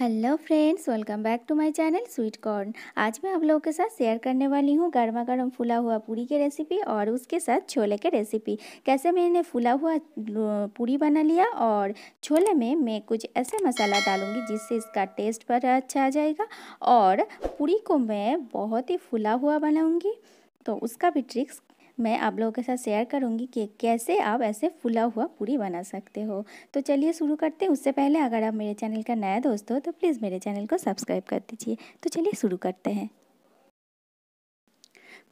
hello friends welcome back to my channel sweet corn आज मैं आप लोगों के साथ शेयर करने वाली हूँ गर्मा गर्म फूला हुआ पूरी की रेसिपी और उसके साथ छोले के रेसिपी कैसे मैंने फूला हुआ पूरी बना लिया और छोले में मैं कुछ ऐसे मसाला डालूँगी जिससे इसका टेस्ट बड़ा अच्छा आ जाएगा और पूरी को मैं बहुत ही फूला हुआ बनाऊँगी तो उसका भी ट्रिक्स मैं आप लोगों के साथ शेयर करूँगी कि कैसे आप ऐसे फुला हुआ पूरी बना सकते हो तो चलिए शुरू करते हैं उससे पहले अगर आप मेरे चैनल का नया दोस्त हो तो प्लीज़ मेरे चैनल को सब्सक्राइब कर दीजिए तो चलिए शुरू करते हैं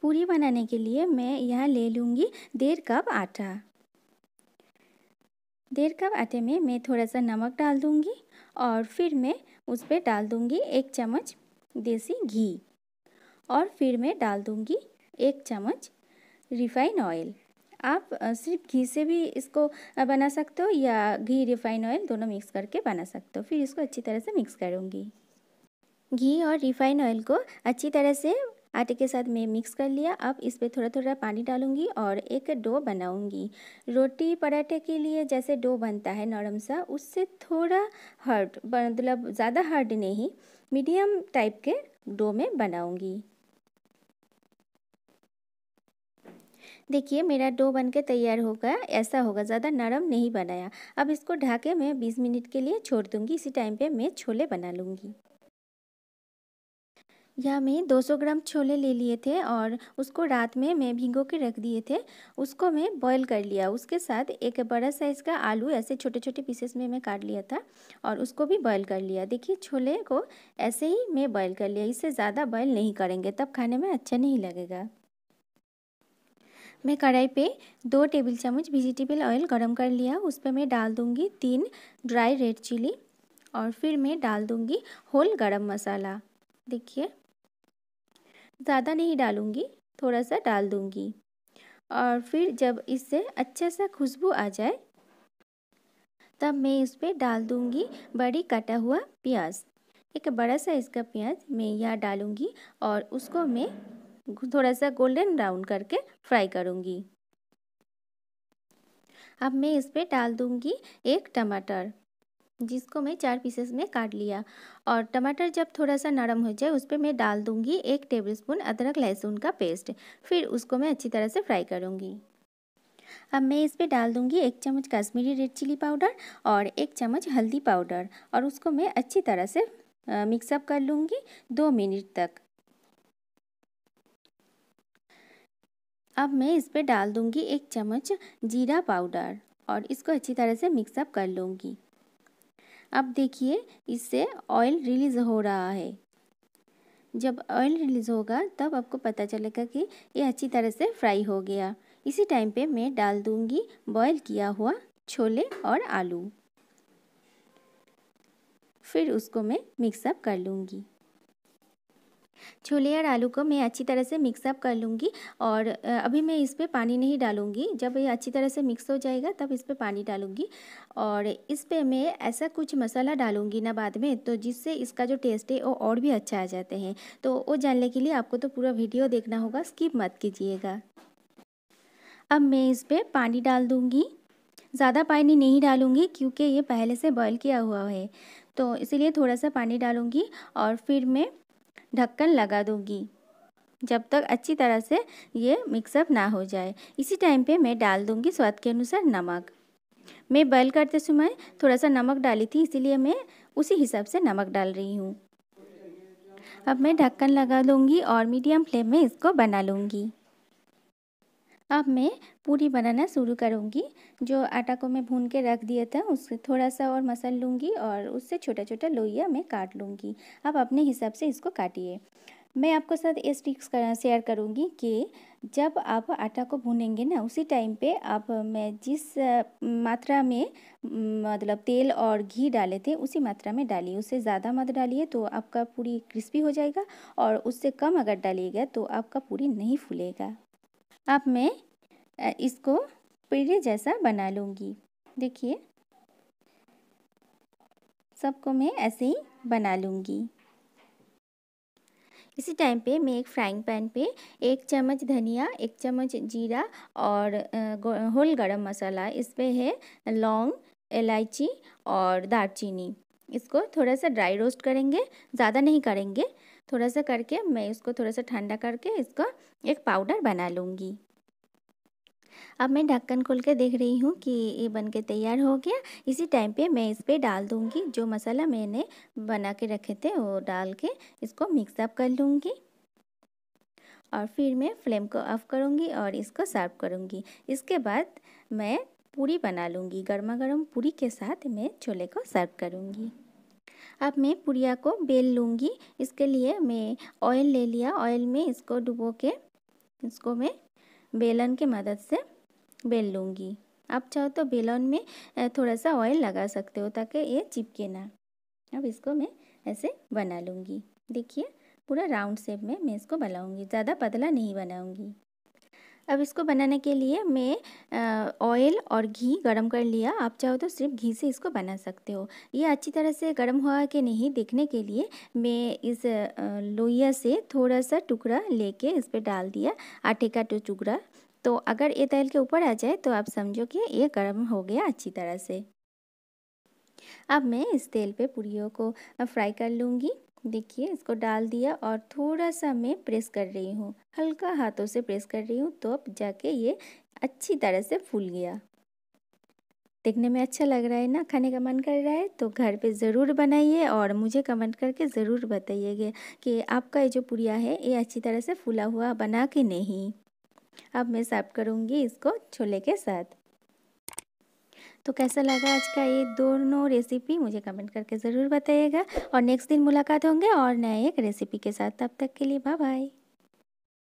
पूरी बनाने के लिए मैं यहाँ ले लूँगी डेढ़ कप आटा डेढ़ कप आटे में मैं थोड़ा सा नमक डाल दूँगी और फिर मैं उस पर डाल दूँगी एक चम्मच देसी घी और फिर मैं डाल दूँगी एक चम्मच रिफाइन ऑयल आप सिर्फ घी से भी इसको बना सकते हो या घी रिफाइन ऑयल दोनों मिक्स करके बना सकते हो फिर इसको अच्छी तरह से मिक्स करूँगी घी और रिफाइन ऑयल को अच्छी तरह से आटे के साथ मैं मिक्स कर लिया अब इस पर थोड़ा थोड़ा पानी डालूंगी और एक डो बनाऊंगी रोटी पराठे के लिए जैसे डो बनता है नरम सा उससे थोड़ा हार्ड मतलब ज़्यादा हार्ड नहीं मीडियम टाइप के डो में बनाऊंगी देखिए मेरा डो बन के तैयार हो गया ऐसा होगा ज़्यादा नरम नहीं बनाया अब इसको ढाके मैं बीस मिनट के लिए छोड़ दूँगी इसी टाइम पर मैं छोले बना लूँगी यह मैं 200 ग्राम छोले ले लिए थे और उसको रात में मैं भिगो के रख दिए थे उसको मैं बॉईल कर लिया उसके साथ एक बड़ा साइज़ का आलू ऐसे छोटे छोटे पीसेस में मैं काट लिया था और उसको भी बॉईल कर लिया देखिए छोले को ऐसे ही मैं बॉईल कर लिया इससे ज़्यादा बॉईल नहीं करेंगे तब खाने में अच्छा नहीं लगेगा मैं कढ़ाई पे दो टेबल चम्मच वेजिटेबल ऑयल गरम कर लिया उस पर मैं डाल दूँगी तीन ड्राई रेड चिली और फिर मैं डाल दूँगी होल गरम मसाला देखिए ज़्यादा नहीं डालूँगी थोड़ा सा डाल दूँगी और फिर जब इससे अच्छा सा खुशबू आ जाए तब मैं इस पर डाल दूँगी बड़ी कटा हुआ प्याज एक बड़ा साइज़ का प्याज मैं यहाँ डालूँगी और उसको मैं थोड़ा सा गोल्डन ब्राउन करके फ्राई करूँगी अब मैं इस पर डाल दूँगी एक टमाटर जिसको मैं चार पीसेस में काट लिया और टमाटर जब थोड़ा सा नरम हो जाए उस पर मैं डाल दूँगी एक टेबलस्पून अदरक लहसुन का पेस्ट फिर उसको मैं अच्छी तरह से फ्राई करूँगी अब मैं इस पर डाल दूँगी एक चम्मच कश्मीरी रेड चिली पाउडर और एक चम्मच हल्दी पाउडर और उसको मैं अच्छी तरह से मिक्सअप कर लूँगी दो मिनट तक अब मैं इस पर डाल दूँगी एक चम्मच जीरा पाउडर और इसको अच्छी तरह से मिक्सअप कर लूँगी अब देखिए इससे ऑयल रिलीज़ हो रहा है जब ऑयल रिलीज़ होगा तब आपको पता चलेगा कि ये अच्छी तरह से फ्राई हो गया इसी टाइम पे मैं डाल दूँगी बॉयल किया हुआ छोले और आलू फिर उसको मैं मिक्सअप कर लूँगी छोले और आलू को मैं अच्छी तरह से मिक्सअप कर लूँगी और अभी मैं इस पर पानी नहीं डालूँगी जब ये अच्छी तरह से मिक्स हो जाएगा तब इस पर पानी डालूँगी और इस पर मैं ऐसा कुछ मसाला डालूँगी ना बाद में तो जिससे इसका जो टेस्ट है वो और भी अच्छा आ जाते हैं तो वो जानने के लिए आपको तो पूरा वीडियो देखना होगा स्किप मत कीजिएगा अब मैं इस पर पानी डाल दूँगी ज़्यादा पानी नहीं डालूँगी क्योंकि ये पहले से बॉयल किया हुआ है तो इसीलिए थोड़ा सा पानी डालूँगी और फिर मैं ढक्कन लगा दूंगी जब तक अच्छी तरह से ये मिक्सअप ना हो जाए इसी टाइम पे मैं डाल दूंगी स्वाद के अनुसार नमक मैं बॉयल करते समय थोड़ा सा नमक डाली थी इसीलिए मैं उसी हिसाब से नमक डाल रही हूँ अब मैं ढक्कन लगा लूँगी और मीडियम फ्लेम में इसको बना लूँगी अब मैं पूरी बनाना शुरू करूँगी जो आटा को मैं भून के रख दिया था उससे थोड़ा सा और मसल लूँगी और उससे छोटा छोटा लोहिया मैं काट लूँगी आप अपने हिसाब से इसको काटिए मैं आपको साथ ये ट्रिक्स कर, शेयर करूँगी कि जब आप आटा को भूनेंगे ना उसी टाइम पे आप मैं जिस मात्रा में मतलब तेल और घी डाले थे उसी मात्रा में डालिए उससे ज़्यादा मत डालिए तो आपका पूरी क्रिस्पी हो जाएगा और उससे कम अगर डालिएगा तो आपका पूरी नहीं फूलेगा अब मैं इसको पेड़े जैसा बना लूँगी देखिए सबको मैं ऐसे ही बना लूँगी इसी टाइम पे मैं एक फ्राइंग पैन पे एक चम्मच धनिया एक चम्मच जीरा और होल गरम मसाला इस पर है लौंग इलायची और दालचीनी इसको थोड़ा सा ड्राई रोस्ट करेंगे ज़्यादा नहीं करेंगे थोड़ा सा करके मैं इसको थोड़ा सा ठंडा करके इसको एक पाउडर बना लूँगी अब मैं ढक्कन खोल के देख रही हूँ कि ये बन के तैयार हो गया इसी टाइम पे मैं इस पर डाल दूँगी जो मसाला मैंने बना के रखे थे वो डाल के इसको मिक्सअप कर लूँगी और फिर मैं फ्लेम को ऑफ़ करूँगी और इसको सर्व करूँगी इसके बाद मैं पूरी बना लूँगी गर्मा गर्म पूरी के साथ मैं छोले को सर्व करूँगी अब मैं पुड़िया को बेल लूँगी इसके लिए मैं ऑयल ले लिया ऑयल में इसको डुबो के इसको मैं बेलन के मदद से बेल लूँगी आप चाहो तो बेलन में थोड़ा सा ऑयल लगा सकते हो ताकि ये चिपके ना अब इसको मैं ऐसे बना लूँगी देखिए पूरा राउंड शेप में मैं इसको बनाऊँगी ज़्यादा पतला नहीं बनाऊँगी अब इसको बनाने के लिए मैं ऑयल और घी गरम कर लिया आप चाहो तो सिर्फ घी से इसको बना सकते हो ये अच्छी तरह से गर्म हुआ कि नहीं देखने के लिए मैं इस लोहिया से थोड़ा सा टुकड़ा लेके इस पर डाल दिया आटे का तो टुकड़ा तो अगर ये तेल के ऊपर आ जाए तो आप समझो कि ये गर्म हो गया अच्छी तरह से अब मैं इस तेल पे पूरी को फ्राई कर लूँगी देखिए इसको डाल दिया और थोड़ा सा मैं प्रेस कर रही हूँ हल्का हाथों से प्रेस कर रही हूँ तो अब जाके ये अच्छी तरह से फूल गया देखने में अच्छा लग रहा है ना खाने का मन कर रहा है तो घर पे ज़रूर बनाइए और मुझे कमेंट करके ज़रूर बताइएगा कि आपका ये जो पुड़िया है ये अच्छी तरह से फूला हुआ बना कि नहीं अब मैं सर्व करूँगी इसको छोले के साथ तो कैसा लगा आज का ये दोनों रेसिपी मुझे कमेंट करके ज़रूर बताइएगा और नेक्स्ट दिन मुलाकात होंगे और नए एक रेसिपी के साथ तब तक के लिए बाय बाय